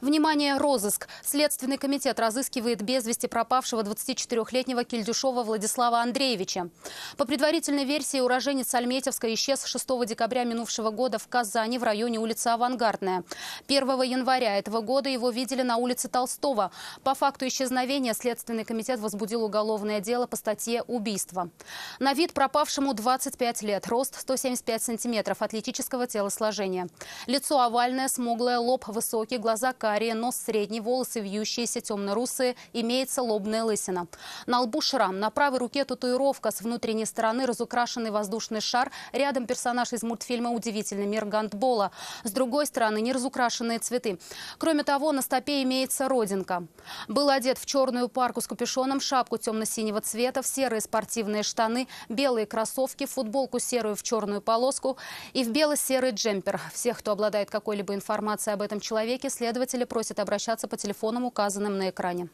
Внимание, розыск. Следственный комитет разыскивает без вести пропавшего 24-летнего Кельдюшова Владислава Андреевича. По предварительной версии, уроженец Альметьевска исчез 6 декабря минувшего года в Казани в районе улицы Авангардная. 1 января этого года его видели на улице Толстого. По факту исчезновения Следственный комитет возбудил уголовное дело по статье «Убийство». На вид пропавшему 25 лет, рост 175 сантиметров, атлетического телосложения. Лицо овальное, смуглое, лоб высокий, глаза карие карие, нос средний, волосы вьющиеся, темно-русые, имеется лобная лысина. На лбу шрам, на правой руке татуировка, с внутренней стороны разукрашенный воздушный шар, рядом персонаж из мультфильма «Удивительный мир гандбола», с другой стороны неразукрашенные цветы. Кроме того, на стопе имеется родинка. Был одет в черную парку с капюшоном, шапку темно-синего цвета, в серые спортивные штаны, белые кроссовки, футболку серую в черную полоску и в бело-серый джемпер. Всех, кто обладает какой-либо информацией об этом человеке, следовать избиратели просят обращаться по телефонам, указанным на экране.